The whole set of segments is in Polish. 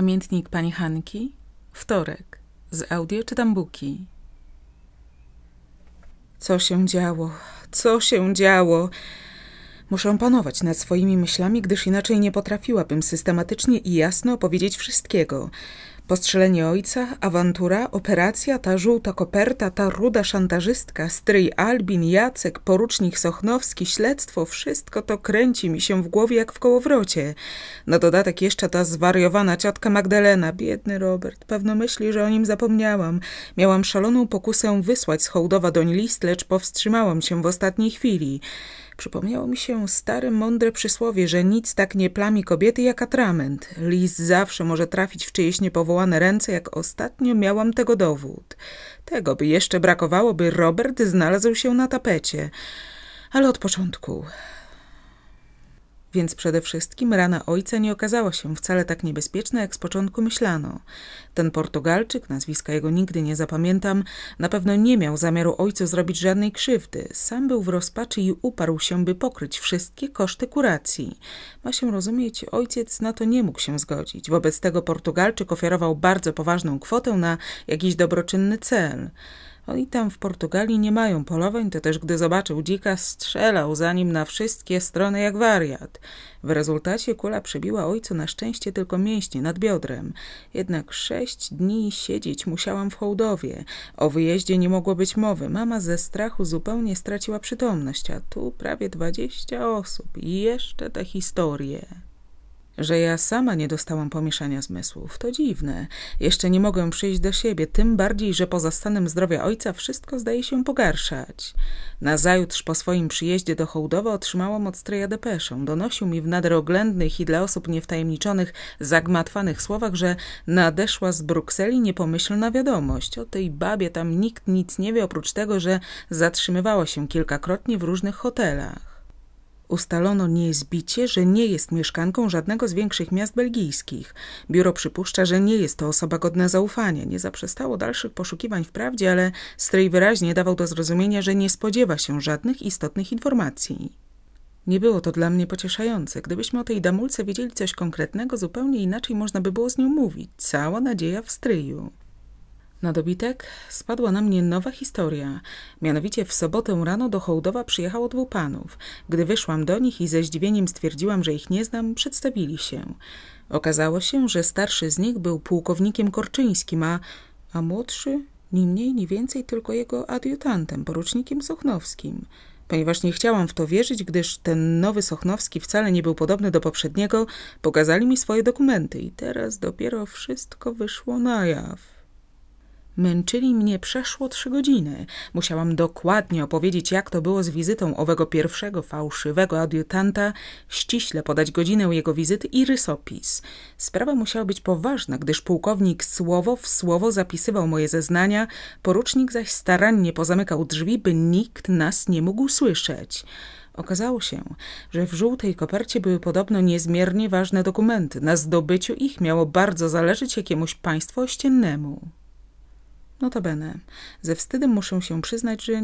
Pamiętnik pani Hanki, wtorek, z audio czytam buki. Co się działo? Co się działo? Muszę panować nad swoimi myślami, gdyż inaczej nie potrafiłabym systematycznie i jasno opowiedzieć wszystkiego. Postrzelenie ojca, awantura, operacja, ta żółta koperta, ta ruda szantażystka, stryj Albin, Jacek, porucznik Sochnowski, śledztwo, wszystko to kręci mi się w głowie jak w kołowrocie. Na dodatek jeszcze ta zwariowana ciotka Magdalena, biedny Robert, pewno myśli, że o nim zapomniałam. Miałam szaloną pokusę wysłać z Hołdowa doń list, lecz powstrzymałam się w ostatniej chwili. Przypomniało mi się stare, mądre przysłowie, że nic tak nie plami kobiety jak atrament. Lis zawsze może trafić w czyjeś niepowołane ręce, jak ostatnio miałam tego dowód. Tego by jeszcze brakowało, by Robert znalazł się na tapecie. Ale od początku więc przede wszystkim rana ojca nie okazała się wcale tak niebezpieczna, jak z początku myślano. Ten Portugalczyk, nazwiska jego nigdy nie zapamiętam, na pewno nie miał zamiaru ojcu zrobić żadnej krzywdy. Sam był w rozpaczy i uparł się, by pokryć wszystkie koszty kuracji. Ma się rozumieć, ojciec na to nie mógł się zgodzić. Wobec tego Portugalczyk ofiarował bardzo poważną kwotę na jakiś dobroczynny cel. Oni no tam w Portugalii nie mają polowań, to też gdy zobaczył dzika, strzelał za nim na wszystkie strony jak wariat. W rezultacie kula przybiła ojcu na szczęście tylko mięśnie nad biodrem. Jednak sześć dni siedzieć musiałam w hołdowie. O wyjeździe nie mogło być mowy. Mama ze strachu zupełnie straciła przytomność, a tu prawie dwadzieścia osób i jeszcze te historie. Że ja sama nie dostałam pomieszania zmysłów, to dziwne. Jeszcze nie mogłem przyjść do siebie, tym bardziej, że poza stanem zdrowia ojca wszystko zdaje się pogarszać. Nazajutrz po swoim przyjeździe do Hołdowa otrzymałam od stryja depeszę. Donosił mi w nader oględnych i dla osób niewtajemniczonych, zagmatwanych słowach, że nadeszła z Brukseli niepomyślna wiadomość. O tej babie tam nikt nic nie wie, oprócz tego, że zatrzymywała się kilkakrotnie w różnych hotelach. Ustalono niezbicie, że nie jest mieszkanką żadnego z większych miast belgijskich. Biuro przypuszcza, że nie jest to osoba godna zaufania. Nie zaprzestało dalszych poszukiwań wprawdzie, ale Strej wyraźnie dawał do zrozumienia, że nie spodziewa się żadnych istotnych informacji. Nie było to dla mnie pocieszające. Gdybyśmy o tej damulce wiedzieli coś konkretnego, zupełnie inaczej można by było z nią mówić. Cała nadzieja w stryju. Na dobitek spadła na mnie nowa historia. Mianowicie w sobotę rano do Hołdowa przyjechało dwóch panów. Gdy wyszłam do nich i ze zdziwieniem stwierdziłam, że ich nie znam, przedstawili się. Okazało się, że starszy z nich był pułkownikiem Korczyńskim, a, a młodszy ni mniej, ni więcej tylko jego adiutantem, porucznikiem Sochnowskim. Ponieważ nie chciałam w to wierzyć, gdyż ten nowy Sochnowski wcale nie był podobny do poprzedniego, pokazali mi swoje dokumenty i teraz dopiero wszystko wyszło na jaw. Męczyli mnie przeszło trzy godziny. Musiałam dokładnie opowiedzieć, jak to było z wizytą owego pierwszego fałszywego adiutanta, ściśle podać godzinę jego wizyty i rysopis. Sprawa musiała być poważna, gdyż pułkownik słowo w słowo zapisywał moje zeznania, porucznik zaś starannie pozamykał drzwi, by nikt nas nie mógł słyszeć. Okazało się, że w żółtej kopercie były podobno niezmiernie ważne dokumenty. Na zdobyciu ich miało bardzo zależeć jakiemuś państwu ościennemu. Notabene, ze wstydem muszę się przyznać, że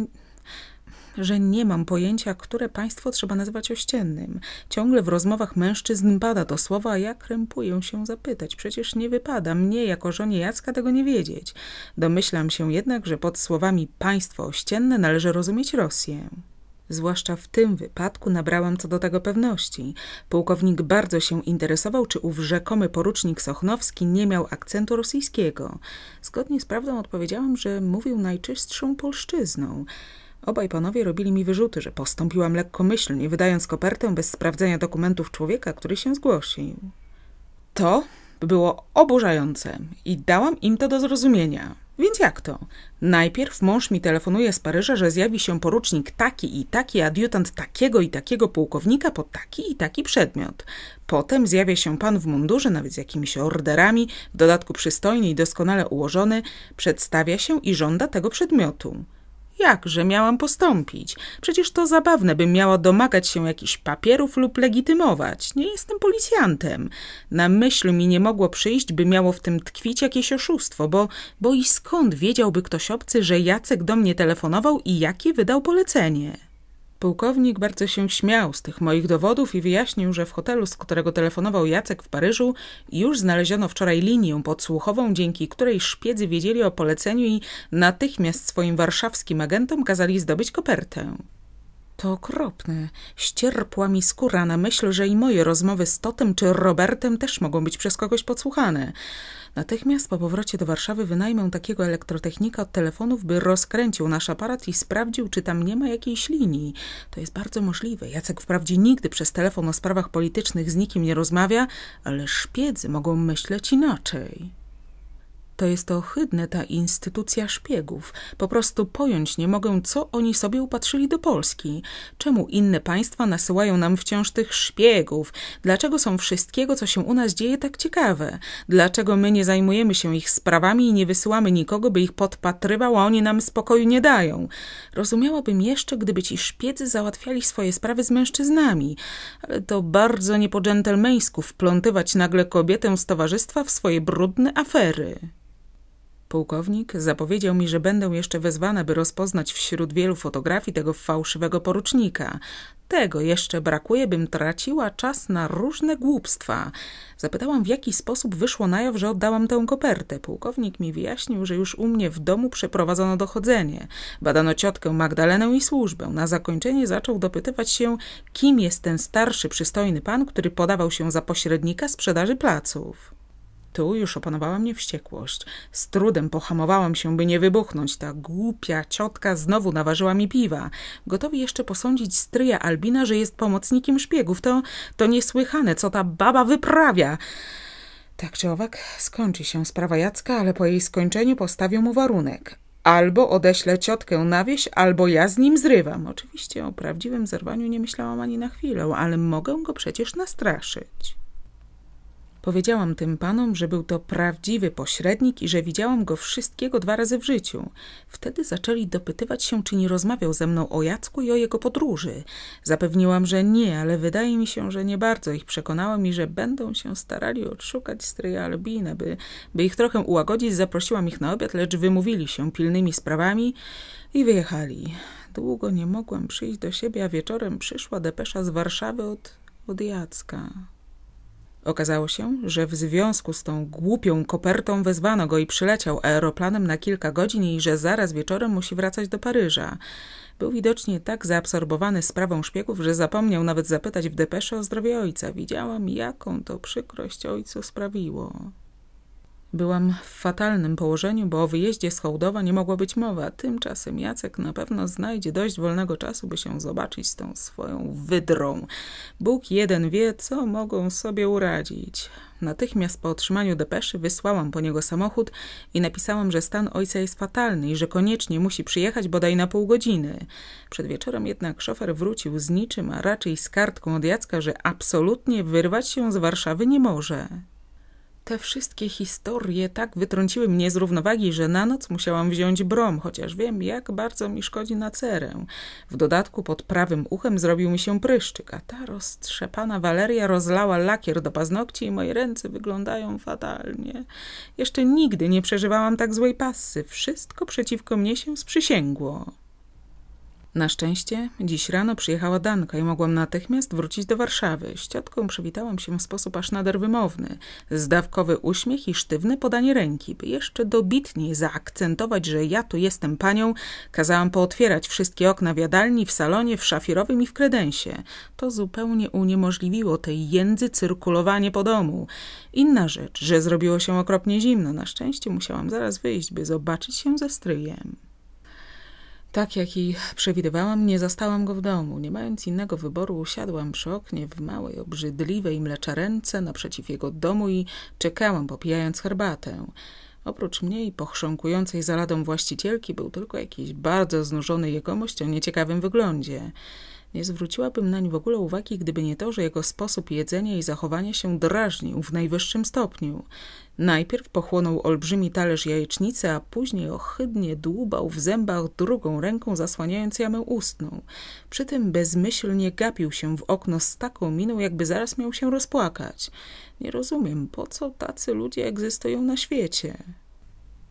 że nie mam pojęcia, które państwo trzeba nazywać ościennym. Ciągle w rozmowach mężczyzn pada to słowo, a ja krępuję się zapytać. Przecież nie wypada mnie, jako żonie Jacka, tego nie wiedzieć. Domyślam się jednak, że pod słowami państwo ościenne należy rozumieć Rosję. Zwłaszcza w tym wypadku nabrałam co do tego pewności. Pułkownik bardzo się interesował, czy ów rzekomy porucznik Sochnowski nie miał akcentu rosyjskiego. Zgodnie z prawdą odpowiedziałam, że mówił najczystszą polszczyzną. Obaj panowie robili mi wyrzuty, że postąpiłam lekkomyślnie, wydając kopertę bez sprawdzenia dokumentów człowieka, który się zgłosił. To było oburzające i dałam im to do zrozumienia. Więc jak to? Najpierw mąż mi telefonuje z Paryża, że zjawi się porucznik taki i taki, adiutant takiego i takiego pułkownika po taki i taki przedmiot. Potem zjawia się pan w mundurze, nawet z jakimiś orderami, w dodatku przystojny i doskonale ułożony, przedstawia się i żąda tego przedmiotu. Jakże miałam postąpić? Przecież to zabawne, bym miała domagać się jakichś papierów lub legitymować. Nie jestem policjantem. Na myśl mi nie mogło przyjść, by miało w tym tkwić jakieś oszustwo, bo, bo i skąd wiedziałby ktoś obcy, że Jacek do mnie telefonował i jakie wydał polecenie? Pułkownik bardzo się śmiał z tych moich dowodów i wyjaśnił, że w hotelu, z którego telefonował Jacek w Paryżu, już znaleziono wczoraj linię podsłuchową, dzięki której szpiedzy wiedzieli o poleceniu i natychmiast swoim warszawskim agentom kazali zdobyć kopertę. To okropne. Ścierpła mi skóra na myśl, że i moje rozmowy z Totem czy Robertem też mogą być przez kogoś podsłuchane. Natychmiast po powrocie do Warszawy wynajmę takiego elektrotechnika od telefonów, by rozkręcił nasz aparat i sprawdził, czy tam nie ma jakiejś linii. To jest bardzo możliwe. Jacek wprawdzie nigdy przez telefon o sprawach politycznych z nikim nie rozmawia, ale szpiedzy mogą myśleć inaczej. To jest to ohydne, ta instytucja szpiegów. Po prostu pojąć nie mogę, co oni sobie upatrzyli do Polski. Czemu inne państwa nasyłają nam wciąż tych szpiegów? Dlaczego są wszystkiego, co się u nas dzieje, tak ciekawe? Dlaczego my nie zajmujemy się ich sprawami i nie wysyłamy nikogo, by ich podpatrywał, a oni nam spokoju nie dają? Rozumiałabym jeszcze, gdyby ci szpiedzy załatwiali swoje sprawy z mężczyznami, ale to bardzo nie po dżentelmeńsku wplątywać nagle kobietę z towarzystwa w swoje brudne afery. Pułkownik zapowiedział mi, że będę jeszcze wezwana, by rozpoznać wśród wielu fotografii tego fałszywego porucznika. Tego jeszcze brakuje, bym traciła czas na różne głupstwa. Zapytałam, w jaki sposób wyszło na jaw, że oddałam tę kopertę. Pułkownik mi wyjaśnił, że już u mnie w domu przeprowadzono dochodzenie. Badano ciotkę Magdalenę i służbę. Na zakończenie zaczął dopytywać się, kim jest ten starszy, przystojny pan, który podawał się za pośrednika sprzedaży placów. Tu już opanowała mnie wściekłość. Z trudem pohamowałam się, by nie wybuchnąć. Ta głupia ciotka znowu naważyła mi piwa. Gotowi jeszcze posądzić stryja Albina, że jest pomocnikiem szpiegów. To, to niesłychane, co ta baba wyprawia. Tak czy owak skończy się sprawa Jacka, ale po jej skończeniu postawię mu warunek. Albo odeślę ciotkę na wieś, albo ja z nim zrywam. Oczywiście o prawdziwym zerwaniu nie myślałam ani na chwilę, ale mogę go przecież nastraszyć. Powiedziałam tym panom, że był to prawdziwy pośrednik i że widziałam go wszystkiego dwa razy w życiu. Wtedy zaczęli dopytywać się, czy nie rozmawiał ze mną o Jacku i o jego podróży. Zapewniłam, że nie, ale wydaje mi się, że nie bardzo ich przekonałam i że będą się starali odszukać stryja Albina. By, by ich trochę ułagodzić, zaprosiłam ich na obiad, lecz wymówili się pilnymi sprawami i wyjechali. Długo nie mogłam przyjść do siebie, a wieczorem przyszła depesza z Warszawy od, od Jacka. Okazało się, że w związku z tą głupią kopertą wezwano go i przyleciał aeroplanem na kilka godzin i że zaraz wieczorem musi wracać do Paryża. Był widocznie tak zaabsorbowany sprawą szpiegów, że zapomniał nawet zapytać w depesze o zdrowie ojca. Widziałam, jaką to przykrość ojcu sprawiło. Byłam w fatalnym położeniu, bo o wyjeździe z Hołdowa nie mogło być mowy, a tymczasem Jacek na pewno znajdzie dość wolnego czasu, by się zobaczyć z tą swoją wydrą. Bóg jeden wie, co mogą sobie uradzić. Natychmiast po otrzymaniu depeszy wysłałam po niego samochód i napisałam, że stan ojca jest fatalny i że koniecznie musi przyjechać bodaj na pół godziny. Przed wieczorem jednak szofer wrócił z niczym, a raczej z kartką od Jacka, że absolutnie wyrwać się z Warszawy nie może. Te wszystkie historie tak wytrąciły mnie z równowagi, że na noc musiałam wziąć brom, chociaż wiem, jak bardzo mi szkodzi na cerę. W dodatku pod prawym uchem zrobił mi się pryszczyk, a ta roztrzepana Waleria rozlała lakier do paznokci i moje ręce wyglądają fatalnie. Jeszcze nigdy nie przeżywałam tak złej pasy. Wszystko przeciwko mnie się sprzysięgło. Na szczęście dziś rano przyjechała Danka i mogłam natychmiast wrócić do Warszawy. Z ciotką przywitałam się w sposób aż nader wymowny. Zdawkowy uśmiech i sztywne podanie ręki. By jeszcze dobitniej zaakcentować, że ja tu jestem panią, kazałam pootwierać wszystkie okna w jadalni, w salonie, w szafirowym i w kredensie. To zupełnie uniemożliwiło tej jędzy cyrkulowanie po domu. Inna rzecz, że zrobiło się okropnie zimno. Na szczęście musiałam zaraz wyjść, by zobaczyć się ze stryjem. Tak jak i przewidywałam, nie zastałam go w domu. Nie mając innego wyboru, usiadłam przy oknie w małej, obrzydliwej mleczarence naprzeciw jego domu i czekałam, popijając herbatę. Oprócz mnie i pochrząkującej za ladą właścicielki był tylko jakiś bardzo znużony jegomość o nieciekawym wyglądzie. Nie zwróciłabym nań w ogóle uwagi, gdyby nie to, że jego sposób jedzenia i zachowanie się drażnił w najwyższym stopniu. Najpierw pochłonął olbrzymi talerz jajecznicy, a później ohydnie dłubał w zębach drugą ręką, zasłaniając jamę ustną. Przy tym bezmyślnie gapił się w okno z taką miną, jakby zaraz miał się rozpłakać. Nie rozumiem, po co tacy ludzie egzystują na świecie?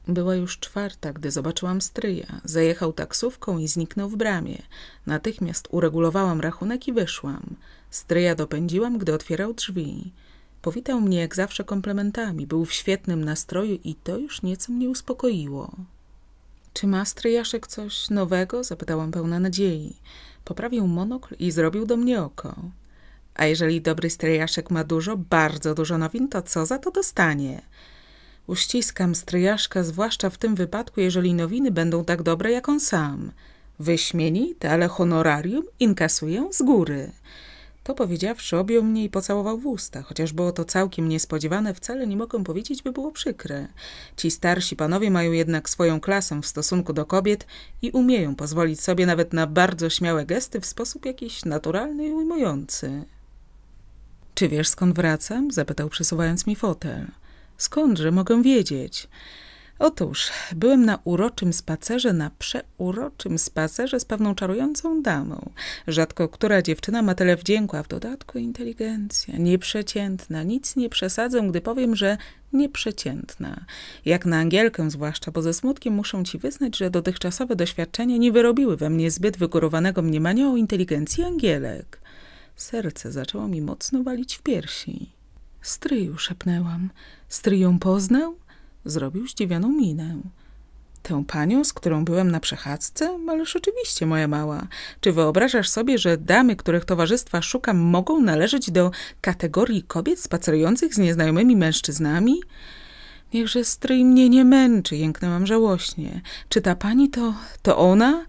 Była już czwarta, gdy zobaczyłam stryja. Zajechał taksówką i zniknął w bramie. Natychmiast uregulowałam rachunek i wyszłam. Stryja dopędziłam, gdy otwierał drzwi. Powitał mnie jak zawsze komplementami. Był w świetnym nastroju i to już nieco mnie uspokoiło. Czy ma stryjaszek coś nowego? Zapytałam pełna nadziei. Poprawił monokl i zrobił do mnie oko. A jeżeli dobry stryjaszek ma dużo, bardzo dużo nowin, to co za to dostanie? Uściskam stryjaszka, zwłaszcza w tym wypadku, jeżeli nowiny będą tak dobre jak on sam. Wyśmienite, ale honorarium inkasuję z góry. To powiedziawszy, objął mnie i pocałował w usta, chociaż było to całkiem niespodziewane, wcale nie mogę powiedzieć, by było przykre. Ci starsi panowie mają jednak swoją klasę w stosunku do kobiet i umieją pozwolić sobie nawet na bardzo śmiałe gesty w sposób jakiś naturalny i ujmujący. Czy wiesz skąd wracam? zapytał przesuwając mi fotel. Skądże mogę wiedzieć? Otóż byłem na uroczym spacerze, na przeuroczym spacerze z pewną czarującą damą. Rzadko która dziewczyna ma tyle wdzięku, a w dodatku inteligencja. Nieprzeciętna. Nic nie przesadzę, gdy powiem, że nieprzeciętna. Jak na Angielkę zwłaszcza, bo ze smutkiem muszę ci wyznać, że dotychczasowe doświadczenia nie wyrobiły we mnie zbyt wygórowanego mniemania o inteligencji Angielek. Serce zaczęło mi mocno walić w piersi. Stryju, szepnęłam. Stryj ją poznał? Zrobił zdziwioną minę. Tę panią, z którą byłem na przechadzce? Ależ oczywiście, moja mała. Czy wyobrażasz sobie, że damy, których towarzystwa szukam, mogą należeć do kategorii kobiet spacerujących z nieznajomymi mężczyznami? Niechże stryj mnie nie męczy, jęknęłam żałośnie. Czy ta pani to, to ona?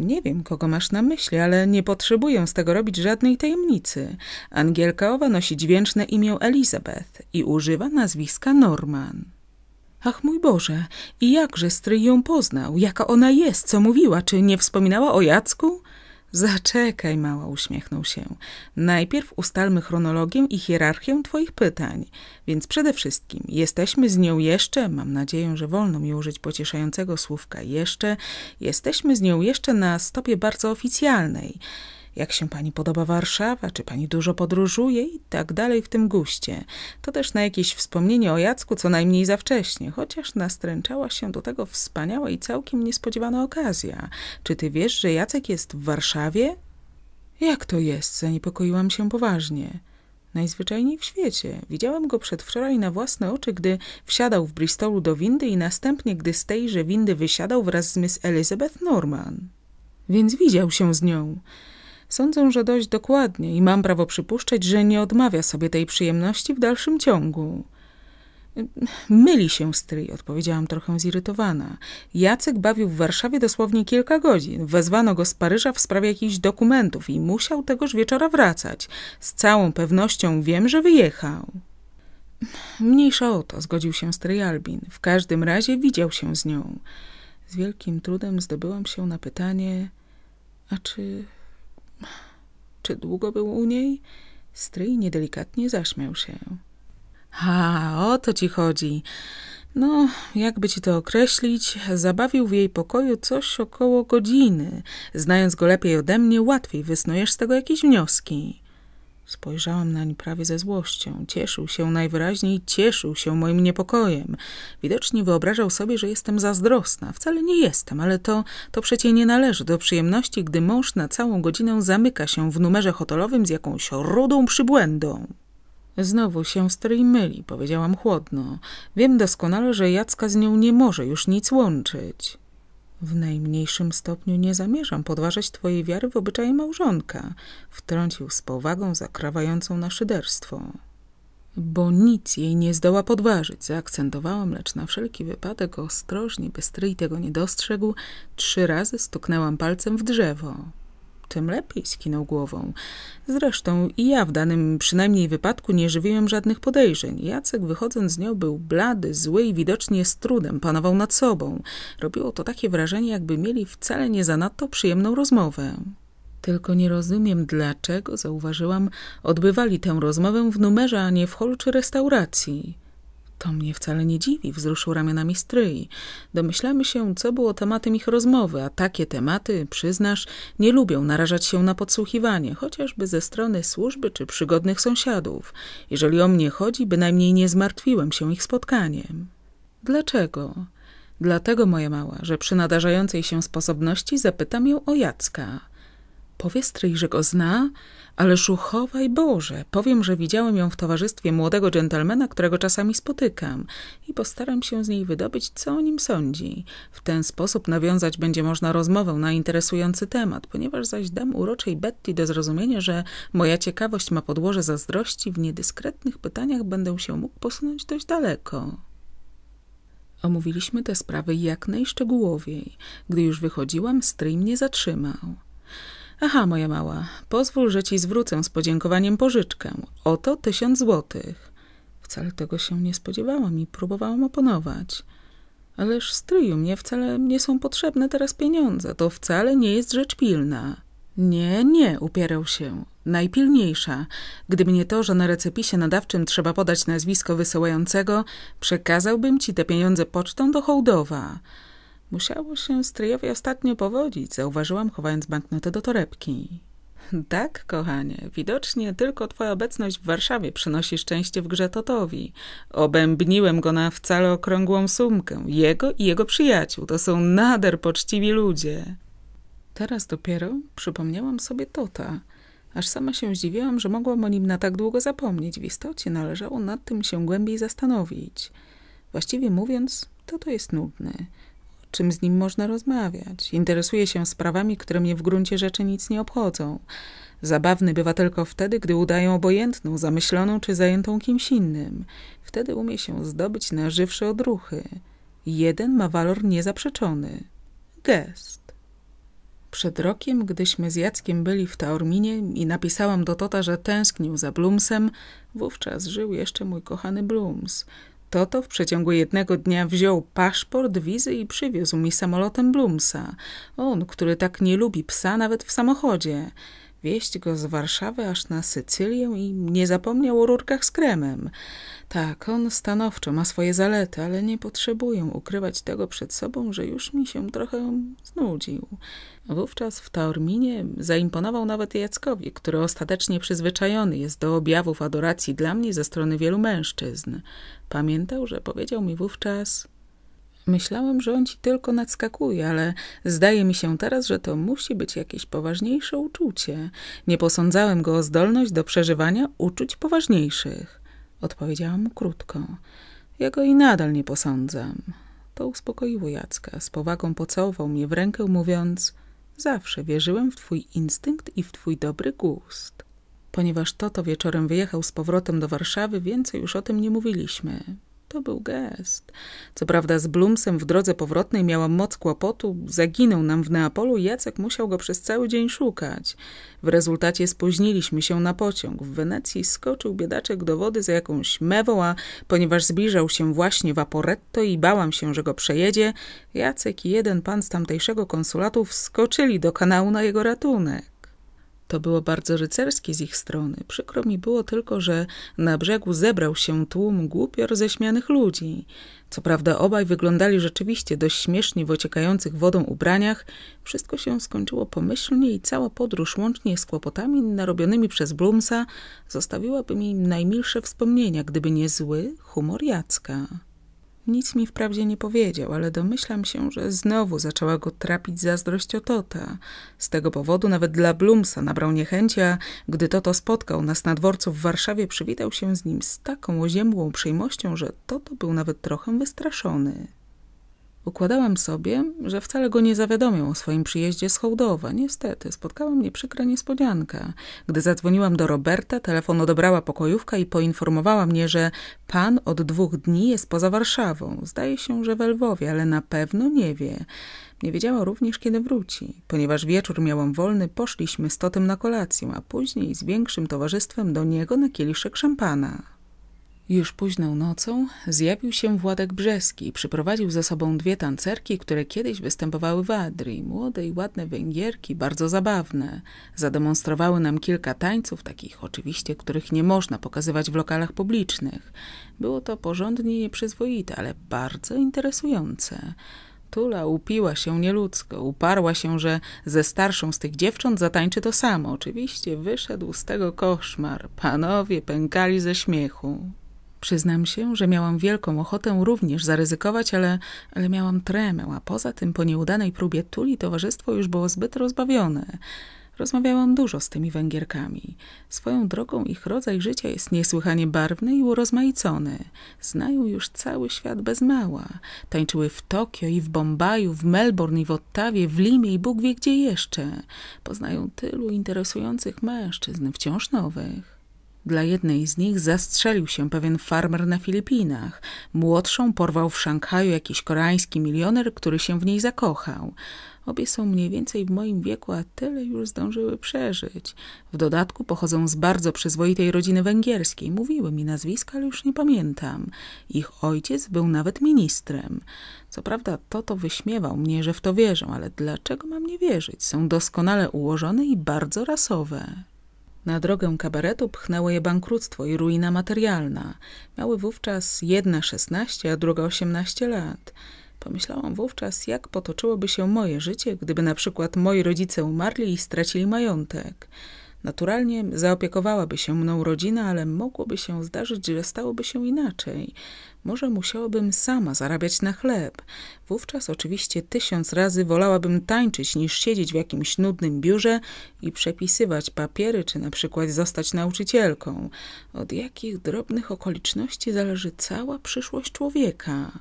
Nie wiem, kogo masz na myśli, ale nie potrzebuję z tego robić żadnej tajemnicy. Angielka owa nosi dźwięczne imię Elizabeth i używa nazwiska Norman. Ach mój Boże, i jakże stryj ją poznał, jaka ona jest, co mówiła, czy nie wspominała o Jacku? Zaczekaj, mała, uśmiechnął się. Najpierw ustalmy chronologię i hierarchię Twoich pytań. Więc przede wszystkim jesteśmy z nią jeszcze, mam nadzieję, że wolno mi użyć pocieszającego słówka jeszcze, jesteśmy z nią jeszcze na stopie bardzo oficjalnej jak się pani podoba Warszawa, czy pani dużo podróżuje i tak dalej w tym guście. To też na jakieś wspomnienie o Jacku co najmniej za wcześnie, chociaż nastręczała się do tego wspaniała i całkiem niespodziewana okazja. Czy ty wiesz, że Jacek jest w Warszawie? Jak to jest? Zaniepokoiłam się poważnie. Najzwyczajniej w świecie. Widziałam go przedwczoraj na własne oczy, gdy wsiadał w Bristolu do windy i następnie, gdy z tejże windy wysiadał wraz z Miss Elizabeth Norman. Więc widział się z nią. Sądzę, że dość dokładnie i mam prawo przypuszczać, że nie odmawia sobie tej przyjemności w dalszym ciągu. Myli się stryj, odpowiedziałam trochę zirytowana. Jacek bawił w Warszawie dosłownie kilka godzin. Wezwano go z Paryża w sprawie jakichś dokumentów i musiał tegoż wieczora wracać. Z całą pewnością wiem, że wyjechał. Mniejsza o to, zgodził się stryj Albin. W każdym razie widział się z nią. Z wielkim trudem zdobyłam się na pytanie, a czy czy długo był u niej? Stryj niedelikatnie zaśmiał się. A, o to ci chodzi. No, jakby ci to określić, zabawił w jej pokoju coś około godziny. Znając go lepiej ode mnie, łatwiej wysnujesz z tego jakieś wnioski. Spojrzałam nań prawie ze złością. Cieszył się najwyraźniej, cieszył się moim niepokojem. Widocznie wyobrażał sobie, że jestem zazdrosna. Wcale nie jestem, ale to, to przecie nie należy do przyjemności, gdy mąż na całą godzinę zamyka się w numerze hotelowym z jakąś rudą przybłędą. Znowu się stryj myli, powiedziałam chłodno. Wiem doskonale, że Jacka z nią nie może już nic łączyć. W najmniejszym stopniu nie zamierzam podważać twojej wiary w obyczaje małżonka, wtrącił z powagą zakrawającą na szyderstwo. Bo nic jej nie zdoła podważyć, zaakcentowałam, lecz na wszelki wypadek ostrożnie, by stryj tego nie dostrzegł, trzy razy stuknęłam palcem w drzewo tym lepiej skinął głową. Zresztą i ja w danym przynajmniej wypadku nie żywiłem żadnych podejrzeń. Jacek wychodząc z nią był blady, zły i widocznie z trudem panował nad sobą. Robiło to takie wrażenie, jakby mieli wcale nie zanadto przyjemną rozmowę. Tylko nie rozumiem, dlaczego, zauważyłam, odbywali tę rozmowę w numerze, a nie w holu czy restauracji. To mnie wcale nie dziwi, wzruszył ramionami stryi. Domyślamy się, co było tematem ich rozmowy, a takie tematy, przyznasz, nie lubią narażać się na podsłuchiwanie, chociażby ze strony służby czy przygodnych sąsiadów. Jeżeli o mnie chodzi, bynajmniej nie zmartwiłem się ich spotkaniem. Dlaczego? Dlatego, moja mała, że przy nadarzającej się sposobności zapytam ją o Jacka. Powie stryj, że go zna, ale szuchowaj Boże, powiem, że widziałem ją w towarzystwie młodego dżentelmena, którego czasami spotykam i postaram się z niej wydobyć, co o nim sądzi. W ten sposób nawiązać będzie można rozmowę na interesujący temat, ponieważ zaś dam uroczej Betty do zrozumienia, że moja ciekawość ma podłoże zazdrości, w niedyskretnych pytaniach będę się mógł posunąć dość daleko. Omówiliśmy te sprawy jak najszczegółowiej. Gdy już wychodziłam, stryj mnie zatrzymał. Aha, moja mała, pozwól, że ci zwrócę z podziękowaniem pożyczkę. Oto tysiąc złotych. Wcale tego się nie spodziewałam i próbowałam oponować. Ależ stryju, mnie wcale nie są potrzebne teraz pieniądze. To wcale nie jest rzecz pilna. Nie, nie, upierał się. Najpilniejsza. Gdyby nie to, że na recepisie nadawczym trzeba podać nazwisko wysyłającego, przekazałbym ci te pieniądze pocztą do Hołdowa. Musiało się stryjowi ostatnio powodzić, zauważyłam, chowając banknotę do torebki. Tak, kochanie, widocznie tylko twoja obecność w Warszawie przynosi szczęście w grze Totowi. Obębniłem go na wcale okrągłą sumkę. Jego i jego przyjaciół to są nader poczciwi ludzie. Teraz dopiero przypomniałam sobie Tota. Aż sama się zdziwiłam, że mogłam o nim na tak długo zapomnieć. W istocie należało nad tym się głębiej zastanowić. Właściwie mówiąc, to to jest nudny czym z nim można rozmawiać. Interesuje się sprawami, które mnie w gruncie rzeczy nic nie obchodzą. Zabawny bywa tylko wtedy, gdy udają obojętną, zamyśloną czy zajętą kimś innym. Wtedy umie się zdobyć na żywsze odruchy. Jeden ma walor niezaprzeczony. Gest. Przed rokiem, gdyśmy z Jackiem byli w Taorminie i napisałam do Tota, że tęsknił za Blumsem, wówczas żył jeszcze mój kochany Blums. Toto w przeciągu jednego dnia wziął paszport, wizy i przywiózł mi samolotem Blumsa. On, który tak nie lubi psa nawet w samochodzie. Wieść go z Warszawy aż na Sycylię i nie zapomniał o rurkach z kremem. Tak, on stanowczo ma swoje zalety, ale nie potrzebuję ukrywać tego przed sobą, że już mi się trochę znudził. Wówczas w Taorminie zaimponował nawet Jackowi, który ostatecznie przyzwyczajony jest do objawów adoracji dla mnie ze strony wielu mężczyzn. Pamiętał, że powiedział mi wówczas... Myślałem, że on ci tylko nadskakuje, ale zdaje mi się teraz, że to musi być jakieś poważniejsze uczucie. Nie posądzałem go o zdolność do przeżywania uczuć poważniejszych. Odpowiedziałam mu krótko. Ja go i nadal nie posądzam. To uspokoiło Jacka. Z powagą pocałował mnie w rękę, mówiąc: Zawsze wierzyłem w twój instynkt i w twój dobry gust. Ponieważ Toto wieczorem wyjechał z powrotem do Warszawy, więcej już o tym nie mówiliśmy. To był gest. Co prawda z Blumsem w drodze powrotnej miałam moc kłopotu, zaginął nam w Neapolu i Jacek musiał go przez cały dzień szukać. W rezultacie spóźniliśmy się na pociąg. W Wenecji skoczył biedaczek do wody za jakąś mewą, a ponieważ zbliżał się właśnie Vaporetto i bałam się, że go przejedzie, Jacek i jeden pan z tamtejszego konsulatu wskoczyli do kanału na jego ratunek. To było bardzo rycerskie z ich strony. Przykro mi było tylko, że na brzegu zebrał się tłum głupio roześmianych ludzi. Co prawda obaj wyglądali rzeczywiście dość śmiesznie w ociekających wodą ubraniach. Wszystko się skończyło pomyślnie i cała podróż łącznie z kłopotami narobionymi przez Blumsa zostawiłaby mi najmilsze wspomnienia, gdyby nie zły humor Jacka. Nic mi wprawdzie nie powiedział, ale domyślam się, że znowu zaczęła go trapić zazdrość o Tota. Z tego powodu nawet dla Blumsa nabrał niechęci, a gdy Toto spotkał nas na dworcu w Warszawie, przywitał się z nim z taką oziębłą przyjmością, że Toto był nawet trochę wystraszony. Układałam sobie, że wcale go nie zawiadomią o swoim przyjeździe z Hołdowa. Niestety, spotkała mnie przykra niespodzianka. Gdy zadzwoniłam do Roberta, telefon odebrała pokojówka i poinformowała mnie, że pan od dwóch dni jest poza Warszawą. Zdaje się, że we Lwowie, ale na pewno nie wie. Nie wiedziała również, kiedy wróci. Ponieważ wieczór miałam wolny, poszliśmy z Totem na kolację, a później z większym towarzystwem do niego na kieliszek szampana. Już późną nocą zjawił się Władek Brzeski i przyprowadził ze sobą dwie tancerki, które kiedyś występowały w Adrii. Młode i ładne węgierki, bardzo zabawne. Zademonstrowały nam kilka tańców, takich oczywiście, których nie można pokazywać w lokalach publicznych. Było to porządnie nieprzyzwoite, ale bardzo interesujące. Tula upiła się nieludzko, uparła się, że ze starszą z tych dziewcząt zatańczy to samo. Oczywiście wyszedł z tego koszmar. Panowie pękali ze śmiechu. Przyznam się, że miałam wielką ochotę również zaryzykować, ale, ale miałam tremę, a poza tym po nieudanej próbie tuli towarzystwo już było zbyt rozbawione. Rozmawiałam dużo z tymi Węgierkami. Swoją drogą ich rodzaj życia jest niesłychanie barwny i urozmaicony. Znają już cały świat bez mała. Tańczyły w Tokio i w Bombaju, w Melbourne i w Ottawie, w Limie i Bóg wie gdzie jeszcze. Poznają tylu interesujących mężczyzn, wciąż nowych. Dla jednej z nich zastrzelił się pewien farmer na Filipinach. Młodszą porwał w Szanghaju jakiś koreański milioner, który się w niej zakochał. Obie są mniej więcej w moim wieku, a tyle już zdążyły przeżyć. W dodatku pochodzą z bardzo przyzwoitej rodziny węgierskiej. Mówiły mi nazwiska, ale już nie pamiętam. Ich ojciec był nawet ministrem. Co prawda Toto wyśmiewał mnie, że w to wierzą, ale dlaczego mam nie wierzyć? Są doskonale ułożone i bardzo rasowe. Na drogę kabaretu pchnęło je bankructwo i ruina materialna. Miały wówczas jedna 16, a druga 18 lat. Pomyślałam wówczas, jak potoczyłoby się moje życie, gdyby na przykład moi rodzice umarli i stracili majątek. Naturalnie zaopiekowałaby się mną rodzina, ale mogłoby się zdarzyć, że stałoby się inaczej. Może musiałabym sama zarabiać na chleb. Wówczas oczywiście tysiąc razy wolałabym tańczyć niż siedzieć w jakimś nudnym biurze i przepisywać papiery, czy na przykład zostać nauczycielką. Od jakich drobnych okoliczności zależy cała przyszłość człowieka.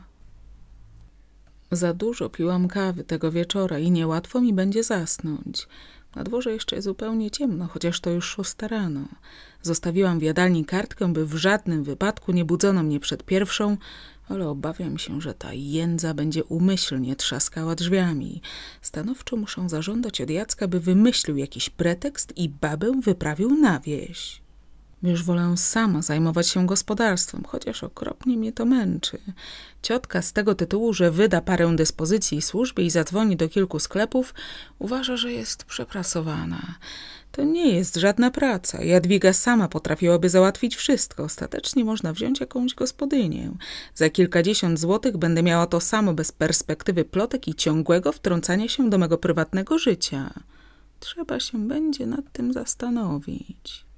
Za dużo piłam kawy tego wieczora i niełatwo mi będzie zasnąć. Na dworze jeszcze zupełnie ciemno, chociaż to już szósta rano. Zostawiłam w jadalni kartkę, by w żadnym wypadku nie budzono mnie przed pierwszą, ale obawiam się, że ta jędza będzie umyślnie trzaskała drzwiami. Stanowczo muszę zażądać od Jacka, by wymyślił jakiś pretekst i babę wyprawił na wieś. Już wolę sama zajmować się gospodarstwem, chociaż okropnie mnie to męczy. Ciotka z tego tytułu, że wyda parę dyspozycji służby i zadzwoni do kilku sklepów, uważa, że jest przeprasowana. To nie jest żadna praca. Jadwiga sama potrafiłaby załatwić wszystko. Ostatecznie można wziąć jakąś gospodynię. Za kilkadziesiąt złotych będę miała to samo bez perspektywy plotek i ciągłego wtrącania się do mego prywatnego życia. Trzeba się będzie nad tym zastanowić.